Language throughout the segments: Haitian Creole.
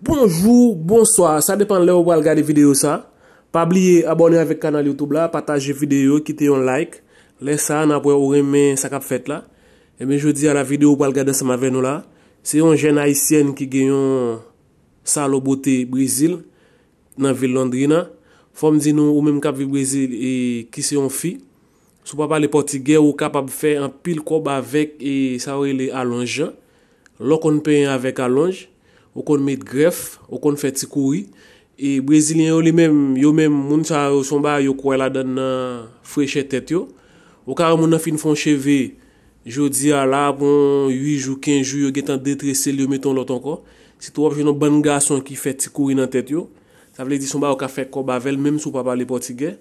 Bonjou, bonsoir, sa depan le ou wal gade videyo sa Pa abliye abone avèk kanal Youtube la, pataje videyo, kite yon like Lè sa, nan pwè ou remè sa kap fèt la E mè jwè di a la videyo ou wal gade se ma ven nou la Se yon jen haisyen ki genyon sa lo bote Brezil Nan vil Londrina Fòm di nou ou mèm kap vi Brezil e kise yon fi Fòm di nou ou mèm kap vi Brezil e kise yon fi Sou pa pa le poti gè ou kapab fè an pil kob avèk e sa wè le alonjè. Lò kon pè yè avèk alonjè, ou kon mèt gref, ou kon fè ti koui. E brezilien ou li mèm, yo mèm, moun sa wè somba yo kouè la dan fwè chè tèt yo. Ou ka wè moun an fin fon chevè, jo di ala bon 8 jou, 15 jou, yo getan detresel yo metan lot an kon. Si tou wè jè nan ban nga son ki fè ti koui nan tèt yo. Sa wè li di somba wè ka fè kob avèl mèm sou pa pa le poti gè.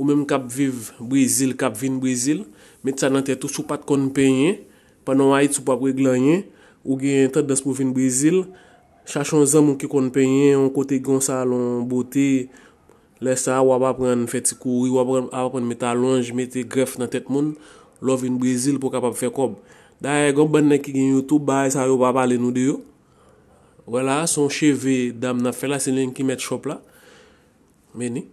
Ou menm kap viv Brazil, kap vin Brazil. Met sa nan tetou sou pat kon penye. Pan nan wajit sou pap we glanye. Ou gen tet dan spou vin Brazil. Chachan zan moun ki kon penye. On kote gwan sa lon bote. Lesta wap apren feti kou. Wap apren metalonj. Meti gref nan tet moun. Love vin Brazil pou kap ap fe kob. Da e gwen banne ki gen Youtube. Baye sa yo babale nou deyo. Wala son cheve dam na fe. La se len ki met shop la. Meni.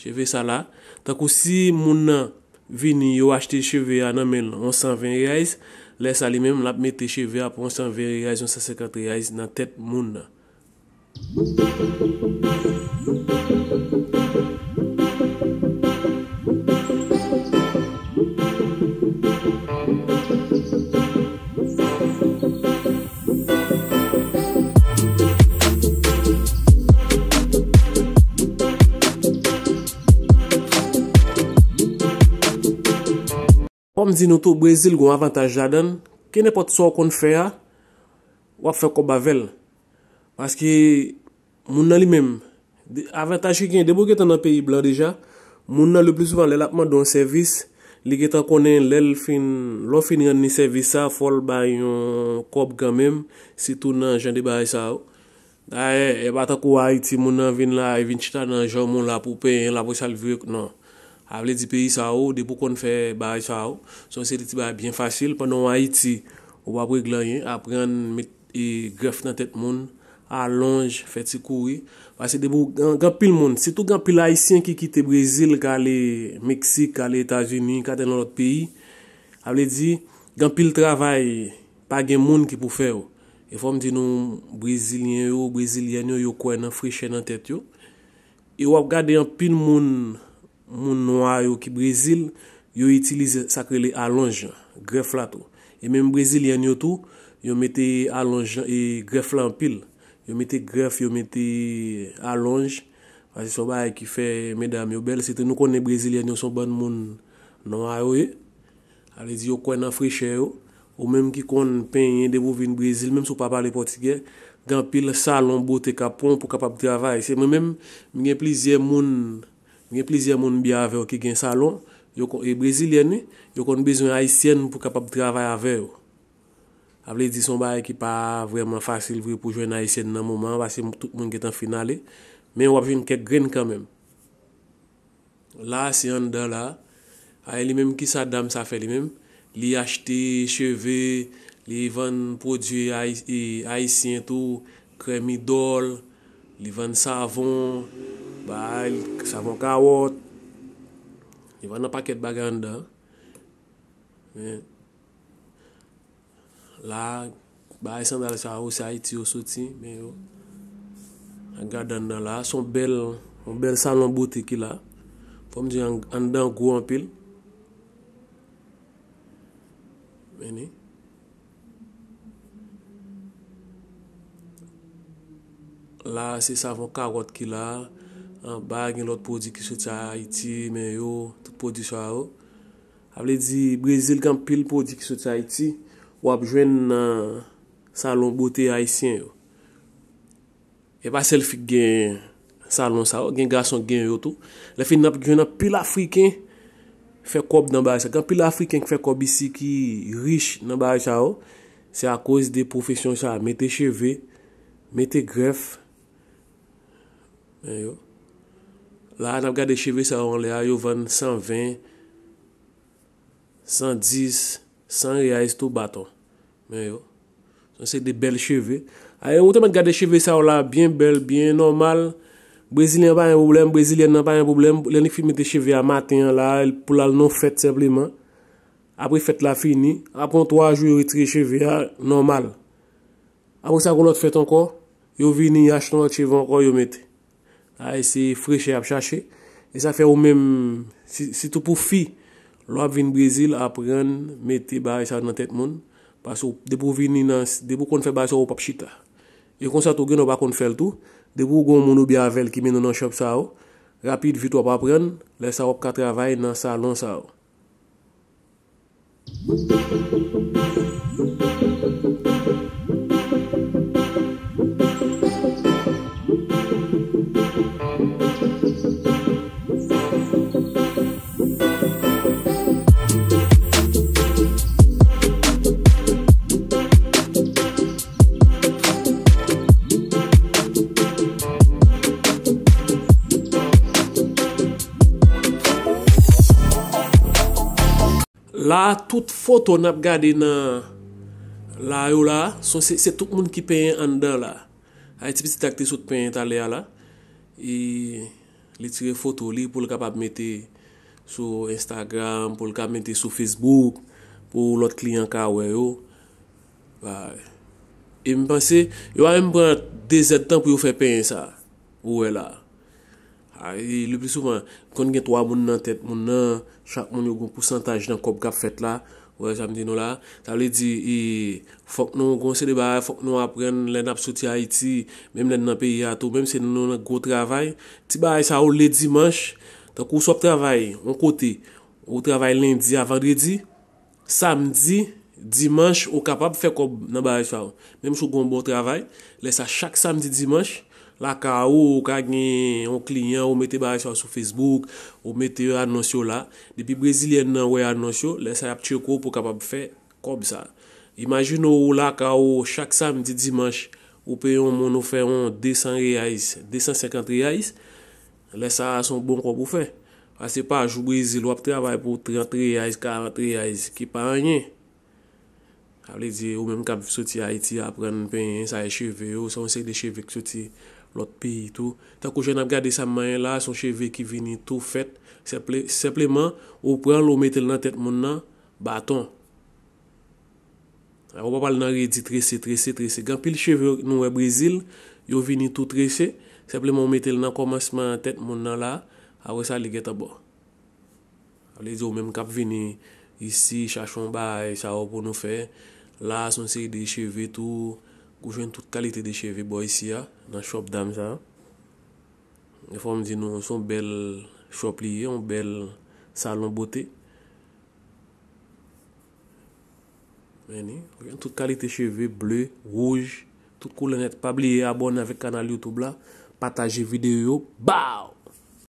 Cheve sa la. Tako si moun nan vini yo achete cheve ya nan men 120 reyaz, lesa li men ap mette cheve ya pou 120 reyaz, 150 reyaz nan tet moun nan. Kom zin nou tou Brezil gwen avantaj la den, kene pot sou kon fè a, wap fè kob avèl. Paske moun nan li mèm, avantaj ki gen, debou gen tan nan peyi blan deja, moun nan le plus ouvan lel apman don servis, li gen tan konen lel fin, lò fin yon ni servisa fol bay yon kob gan mèm, sitou nan jande bay sa ou. Da e, e batakou a iti moun nan vin la, e vin chita nan joun moun la poupe, yon la pou sal vyok nan. avle di peyi sa ou, debou kon fè baraj sa ou, son se di ti ba bien fasil, pwè nan waj iti, wap wè glan yon, apren yon e gref nan tèt moun, alonj, fè ti kou yon, vase debou gampil moun, sitou gampil haisyen ki kite Brezil, kale Meksik, kale Etat-Unis, kate nan lot peyi, avle di, gampil travay, pa gen moun ki pou fè ou, e fòm di nou Brezilyen yo, Brezilyen yo, yo kwen nan frichè nan tèt yo, yon e wap gade yon pil moun, moun noua yo ki Brezil, yo itilize sakre li alonj, gref la to. E menm Brezil yan yo tou, yo mette e gref la an pil, yo mette gref, yo mette alonj, wazisou bay ki fe medam yo bel, se te nou konen Brezil yan yo, son ban moun noua yo e, eh. ale di yo konen fri chè yo, ou menm ki konen penye eh, devouvin Brezil, menm sou papa li poti gen, dan pil salon bote kapon pou kapap dravay. Se menm, mwen gen plizye moun, Mwen plizye moun bi avè ou ki gen salon, yo kon, e Brezilyen, yo kon bezwen Haitien pou kapap travè avè ou. A vle dison ba e ki pa vreman fasil vre pou jwen Haitien nan mouman, vase moun tout moun gen tan finalè, men wap jen kek gren kamèm. La, se yon dè la, a e li mèm ki sa dam sa fè li mèm, li achte cheve, li vèn prodye Haitien tou, kremi dol, li vèn savon, Baye savon kawot Yiv an apaket baga an dan La Baye san dal sa ou sa iti ou soti An gade an dan la Son bel salon boutique ki la Fom di an dan kou an pil Meni La se savon kawot ki la An ba gen lot pou di ki sou tsa iti, men yo, tout pou di sou a yo. Avle di, brezil gen pil pou di ki sou tsa iti, wap jwen nan salon bote a isyen yo. E pa sel fik gen salon sa yo, gen gason gen yo tou. Le fin nap jwen nan pil afriken fe kob nan bari sa yo. Gen pil afriken ki fe kob isi ki rich nan bari sa yo, se a kouz de profesyon sa yo. Mete cheve, mete gref, men yo. La an ap gade cheve sa ou an le a, yo vane 120, 110, 100 riyaz tou baton. Men yo, son se de bel cheve. Ay, ou te man gade cheve sa ou la, bien bel, bien normal. Brezilyan pa yon boblem, Brezilyan nan pa yon boblem. Len yon fi mete cheve a maten la, pou la l non fet sebleman. Apre fet la fini, apon 3 jou yon itre cheve a, normal. Apre sa konot fet anko, yo vini yach ton cheve anko yon mete. ay se freche ap chache, e sa fe ou men, si tou pou fi, lwa vin Brazil ap ren, meti bari sa nan tet moun, pasou debou kon fe bari sa ou pap chita. E konsa tou gen nou bak kon fel tou, debou goun moun ou biavel ki men nou nan shop sa ou, rapid vit wap ap ren, lesa wap ka travay nan sa lan sa ou. Tout foto nap gade nan la yo la, se tout moun ki peyen an dan la. Hay ti piti takte sou te peyen talia la. E li tire foto li pou lakap apmete sou Instagram, pou lakap apmete sou Facebook, pou lot kliyen ka we yo. E mi panse, yo a yon brant dezen tan pou yo fey peyen sa, ou we la. E, le pli souvan, kon gen 3 moun nan tet, moun nan, chak moun yo goun pousantaj nan kob kap fet la, wè samdi nou la, ta wè di, fok nou gonsen de bae, fok nou apren, lè nap soti Haiti, mèm lè nan peyi ato, mèm se nou nan go travay, ti bae sa ou lè dimans, ta kou sop travay, on kote, bon ou travay lindi avandredi, samdi, dimans, ou kapap fe kob nan bae sa ou. Mèm sou goun bo travay, lè sa chak samdi dimans, La ka ou, ka gen yon klinyan, ou mette barisyon sou Facebook, ou mette yon annonsyon la, depi brezilien nan wè annonsyon, lè sa ap chekou pou kapap fè, kob sa. Imajino ou la ka ou, chak samdi dimanj, ou pe yon moun ou fè yon 200 riyaz, 250 riyaz, lè sa son bon kwa pou fè. Ase pa, jou brezil wap travay pou 30 riyaz, 40 riyaz, ki pa anyen. Able di, ou menm kap soti Haiti, ap pren pen yon sa e cheve, ou son se de cheve kwa soti. lot pi yi tou. Tako jen ap gade sa mayen la, son cheve ki vini tou fet, sepleman ou pran lo metel nan tet moun nan, baton. A ou pa pal nan re di trese, trese, trese. Gan pil cheve nou e Brezil, yo vini tou trese, sepleman ou metel nan komasman tet moun nan la, awe sa li geta bo. A li yo menm kap vini, isi, chachon bay, sa ou pou nou fe, la son se de cheve tou, Goujwen tout kalite de cheve bo yisi ya. Nan shop dam zan. E fòm di nou son bel shop liye. On bel salon bote. Goujwen tout kalite cheve ble, rouge. Tout koule net. Pabliye abonne avek kanal Youtube la. Pataje videyo. Baw!